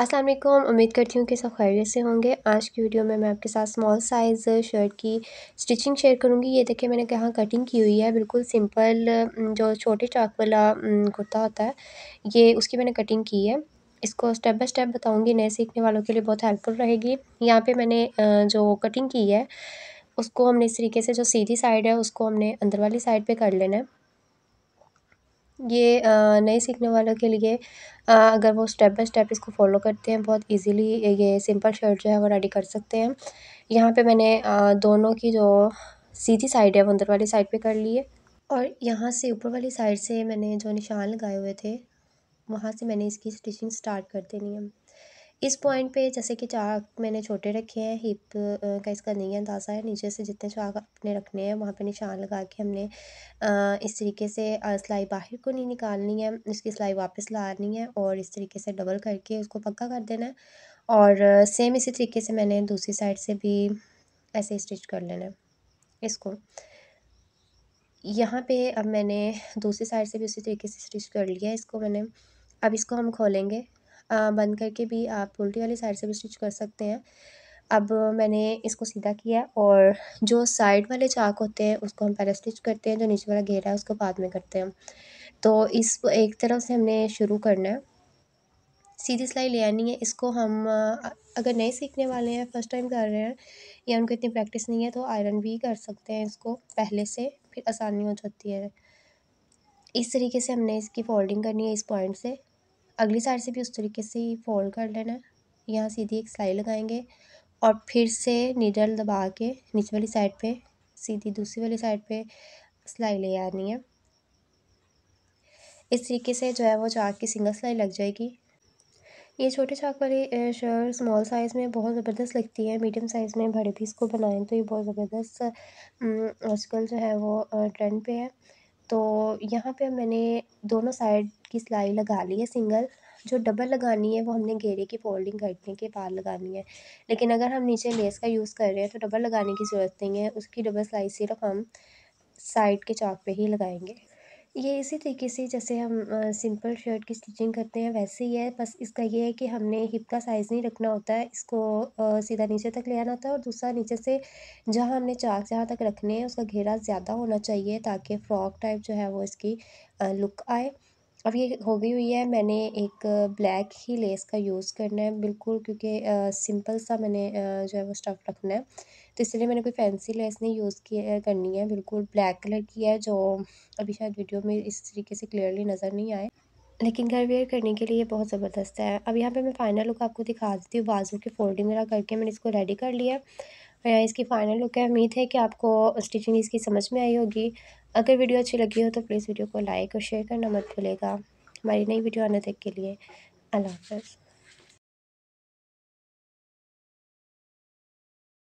अस्सलाम वालेकुम उम्मीद करती हूँ कि सब खैरियत से होंगे आज की वीडियो में मैं आपके साथ स्मॉल साइज़ शर्ट की स्टिचिंग शेयर करूँगी ये देखिए मैंने कहाँ कटिंग की हुई है बिल्कुल सिंपल जो छोटे चाक वाला कुर्ता होता है ये उसकी मैंने कटिंग की है इसको स्टेप बाय स्टेप बताऊँगी नए सीखने वालों के लिए बहुत हेल्पफुल रहेगी यहाँ पर मैंने जो कटिंग की है उसको हमने इस तरीके से जो सीधी साइड है उसको हमने अंदर वाली साइड पर कर लेना है ये नए सीखने वालों के लिए अगर वो स्टेप बाय स्टेप इसको फॉलो करते हैं बहुत इजीली ये सिंपल शर्ट जो है वो रेडी कर सकते हैं यहाँ पे मैंने दोनों की जो सीधी साइड है वो अंदर वाली साइड पे कर ली है और यहाँ से ऊपर वाली साइड से मैंने जो निशान लगाए हुए थे वहाँ से मैंने इसकी स्टिचिंग स्टार्ट कर देनी है इस पॉइंट पे जैसे कि चाक मैंने छोटे रखे हैं हिप का इसका नहीं अंदाज़ा है नीचे से जितने चाक अपने रखने हैं वहाँ पे निशान लगा के हमने इस तरीके से सिलाई बाहर को नहीं निकालनी है इसकी सिलाई वापस लानी है और इस तरीके से डबल करके उसको पक्का कर देना है और सेम इसी तरीके से मैंने दूसरी साइड से भी ऐसे स्टिच कर लेना है इसको यहाँ पर अब मैंने दूसरी साइड से भी उसी तरीके से स्टिच कर लिया इसको मैंने अब इसको हम खोलेंगे बंद करके भी आप उल्टी वाली साइड से भी स्टिच कर सकते हैं अब मैंने इसको सीधा किया और जो साइड वाले चाक होते हैं उसको हम पहले स्टिच करते हैं जो नीचे वाला घेरा है उसको बाद में करते हैं तो इस एक तरफ से हमने शुरू करना है सीधी सिलाई ले आनी है इसको हम अगर नहीं सीखने वाले हैं फर्स्ट टाइम कर रहे हैं या उनको इतनी प्रैक्टिस नहीं है तो आयरन भी कर सकते हैं इसको पहले से फिर आसानी हो जाती है इस तरीके से हमने इसकी फोल्डिंग करनी है इस पॉइंट से अगली साइड से भी उस तरीके से ही फोल्ड कर लेना है यहाँ सीधी एक सिलाई लगाएंगे और फिर से नीडल दबा के नीचे वाली साइड पे सीधी दूसरी वाली साइड पे सिलाई ले आनी है इस तरीके से जो है वो चाक की सिंगल सिलाई लग जाएगी ये छोटे चाक वाली शर्ट स्मॉल साइज़ में बहुत ज़बरदस्त लगती है मीडियम साइज़ में बड़े पीस को बनाएं तो ये बहुत ज़बरदस्त आजकल जो है वो ट्रेंड पे है तो यहाँ पे मैंने दोनों साइड की सिलाई लगा ली है सिंगल जो डबल लगानी है वो हमने घेरे की फोल्डिंग करने के बाद लगानी है लेकिन अगर हम नीचे लेस का यूज़ कर रहे हैं तो डबल लगाने की ज़रूरत नहीं है उसकी डबल सिलाई सिर्फ हम साइड के चाक पे ही लगाएंगे ये इसी तरीके से जैसे हम सिंपल शर्ट की स्टिचिंग करते हैं वैसे ही है बस इसका ये है कि हमने हिप का साइज़ नहीं रखना होता है इसको सीधा नीचे तक ले आना होता है और दूसरा नीचे से जहाँ हमने चाक जहाँ तक रखने हैं उसका घेरा ज़्यादा होना चाहिए ताकि फ़्रॉक टाइप जो है वो इसकी लुक आए अब ये हो गई हुई है मैंने एक ब्लैक ही लेस का यूज़ करना है बिल्कुल क्योंकि सिंपल सा मैंने जो है वो स्टफ़ रखना है तो इसलिए मैंने कोई फैंसी लेस नहीं यूज़ की करनी है बिल्कुल ब्लैक कलर की है जो अभी शायद वीडियो में इस तरीके से क्लियरली नज़र नहीं आए लेकिन घर वेयर करने के लिए बहुत ज़बरदस्त है अब यहाँ पर मैं फाइनल लुक आपको दिखा देती हूँ बाजू के फोल्डिंग वगैरह करके मैंने इसको रेडी कर लिया यह इसकी फ़ाइनल लुक है उम्मीद है कि आपको स्टिचिंग इसकी समझ में आई होगी अगर वीडियो अच्छी लगी हो तो प्लीज़ वीडियो को लाइक और शेयर करना मत भूलेगा हमारी नई वीडियो आने तक के लिए अल्लाह हाफ